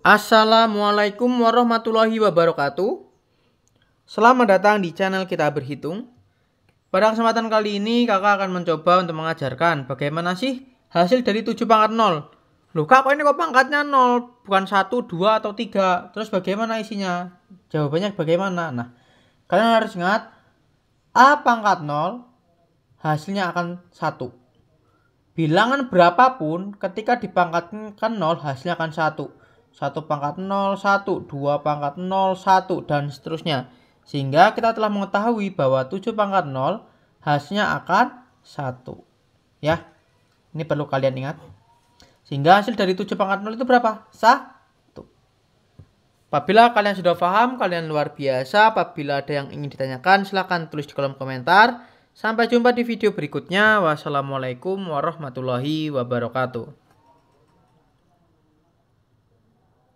Assalamualaikum warahmatullahi wabarakatuh. Selamat datang di channel kita berhitung. Pada kesempatan kali ini kakak akan mencoba untuk mengajarkan bagaimana sih hasil dari 7 pangkat 0. Loh kak kok ini kok pangkatnya 0 bukan 1, 2, atau 3. Terus bagaimana isinya? Jawabannya bagaimana? Nah kalian harus ingat A pangkat 0 hasilnya akan 1. Bilangan berapapun ketika dipangkatkan 0 hasilnya akan 1. 1 pangkat 0, 1, 2 pangkat 0, 1, dan seterusnya. Sehingga kita telah mengetahui bahwa 7 pangkat 0 hasilnya akan 1. Ya, ini perlu kalian ingat. Sehingga hasil dari 7 pangkat 0 itu berapa? 1. Apabila kalian sudah paham, kalian luar biasa. Apabila ada yang ingin ditanyakan, silahkan tulis di kolom komentar. Sampai jumpa di video berikutnya. Wassalamualaikum warahmatullahi wabarakatuh.